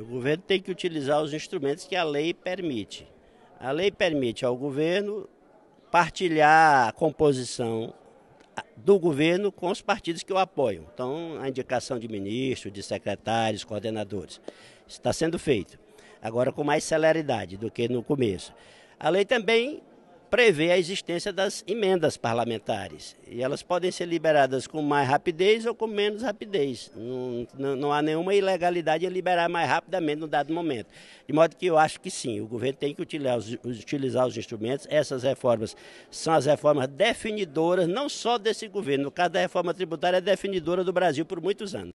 O governo tem que utilizar os instrumentos que a lei permite. A lei permite ao governo partilhar a composição do governo com os partidos que o apoiam. Então, a indicação de ministros, de secretários, coordenadores. Isso está sendo feito. Agora com mais celeridade do que no começo. A lei também prevê a existência das emendas parlamentares. E elas podem ser liberadas com mais rapidez ou com menos rapidez. Não, não, não, há nenhuma ilegalidade em liberar mais rapidamente num dado momento. De modo que eu acho que sim, o governo tem que utilizar os, utilizar os instrumentos. Essas reformas são as reformas definidoras, não só desse governo. No caso da reforma tributária, é definidora do Brasil por muitos anos.